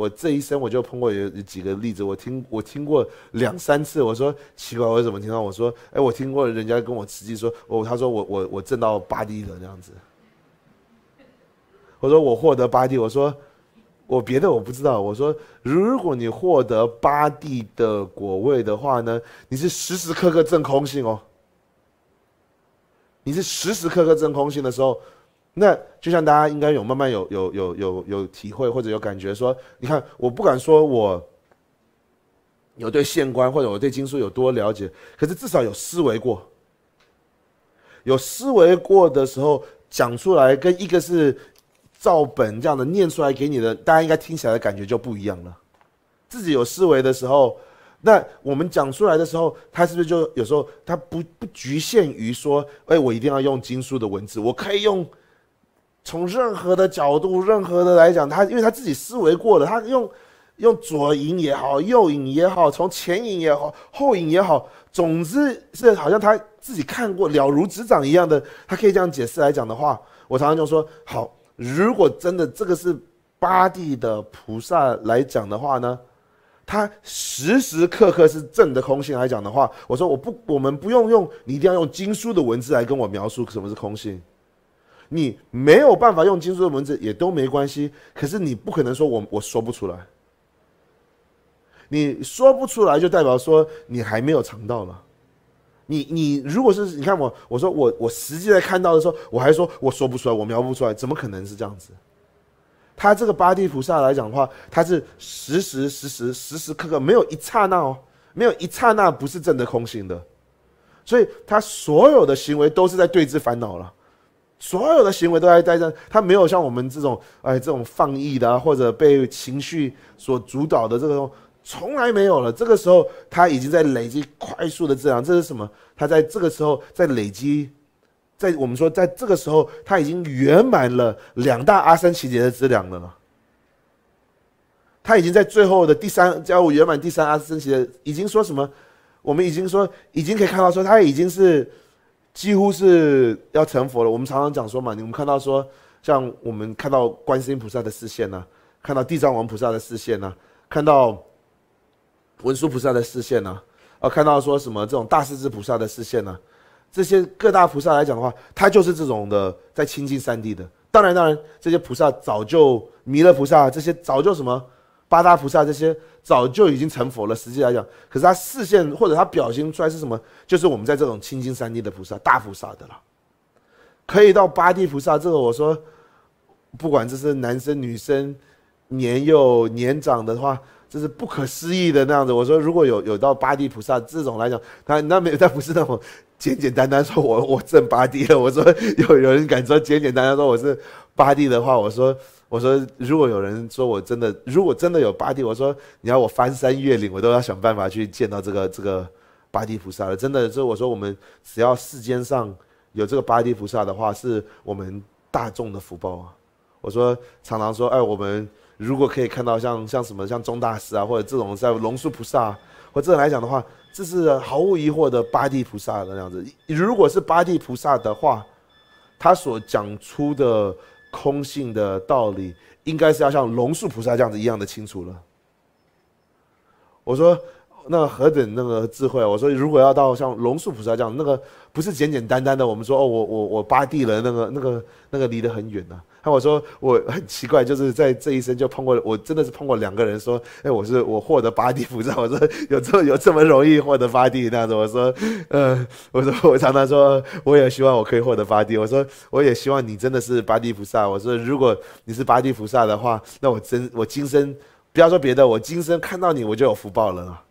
我这一生我就碰过有几个例子，我听我听过两三次，我说奇怪，我怎么听到？我说，哎，我听过人家跟我吃鸡，说，我他说我我我挣到八 D 的这样子，我说我获得八 D，我说我别的我不知道，我说如果你获得八 D 的果味的话呢，你是时时刻刻挣空性哦，你是时时刻刻挣空性的时候。那就像大家应该有慢慢有有有有有体会或者有感觉说，你看我不敢说我有对县官或者我对经书有多了解，可是至少有思维过。有思维过的时候讲出来，跟一个是照本这样的念出来给你的，大家应该听起来的感觉就不一样了。自己有思维的时候，那我们讲出来的时候，它是不是就有时候它不不局限于说，哎，我一定要用经书的文字，我可以用。从任何的角度，任何的来讲，他因为他自己思维过了，他用用左引也好，右引也好，从前引也好，后引也好，总之是好像他自己看过了如指掌一样的。他可以这样解释来讲的话，我常常就说：好，如果真的这个是八地的菩萨来讲的话呢，他时时刻刻是正的空性来讲的话，我说我不，我们不用用你一定要用经书的文字来跟我描述什么是空性。你没有办法用精准的文字也都没关系，可是你不可能说我我说不出来，你说不出来就代表说你还没有尝到了。你你如果是你看我我说我我实际在看到的时候，我还说我说不出来，我描不出来，怎么可能是这样子？他这个八地菩萨来讲的话，他是时时时时时时刻刻没有一刹那哦，没有一刹那不是真的空性的，所以他所有的行为都是在对峙烦恼了。所有的行为都在在在，他没有像我们这种哎这种放逸的啊，或者被情绪所主导的这种，从来没有了。这个时候，他已经在累积快速的质量，这是什么？他在这个时候在累积，在我们说在这个时候，他已经圆满了两大阿三奇节的质量了。他已经在最后的第三，我圆满第三阿参奇劫，已经说什么？我们已经说已经可以看到说，他已经是。几乎是要成佛了。我们常常讲说嘛，你们看到说，像我们看到观世音菩萨的视线呢，看到地藏王菩萨的视线呢，看到文殊菩萨的视线呢，啊，看到说什么这种大势至菩萨的视线呢，这些各大菩萨来讲的话，他就是这种的在亲近三地的。当然，当然，这些菩萨早就弥勒菩萨这些早就什么。八大菩萨这些早就已经成佛了，实际来讲，可是他视线或者他表现出来是什么？就是我们在这种青净三地的菩萨、大菩萨的了，可以到八地菩萨这个我说，不管这是男生女生、年幼年长的话。就是不可思议的那样子。我说，如果有有到八地菩萨这种来讲，他那没有，他不是那种简简单单说“我我正八地了”。我说，有有人敢说简简单单说我是八地的话，我说我说，如果有人说我真的，如果真的有八地，我说你要我翻山越岭，我都要想办法去见到这个这个八地菩萨了。真的，就我说我们只要世间上有这个八地菩萨的话，是我们大众的福报啊。我说常常说，哎，我们。如果可以看到像像什么像钟大师啊，或者这种在龙树菩萨，或者来讲的话，这是毫无疑问的八地菩萨的那样子。如果是八地菩萨的话，他所讲出的空性的道理，应该是要像龙树菩萨这样子一样的清楚了。我说。那何等那个智慧！我说，如果要到像龙树菩萨这样，那个不是简简单单的。我们说，哦，我我我八地了，那个那个那个离得很远啊。那我说，我很奇怪，就是在这一生就碰过，我真的是碰过两个人说，哎，我是我获得八地菩萨。我说有这么有这么容易获得八地那样子。我说，呃，我说我常常说，我也希望我可以获得八地。我说，我也希望你真的是八地菩萨。我说，如果你是八地菩萨的话，那我真我今生不要说别的，我今生看到你我就有福报了啊。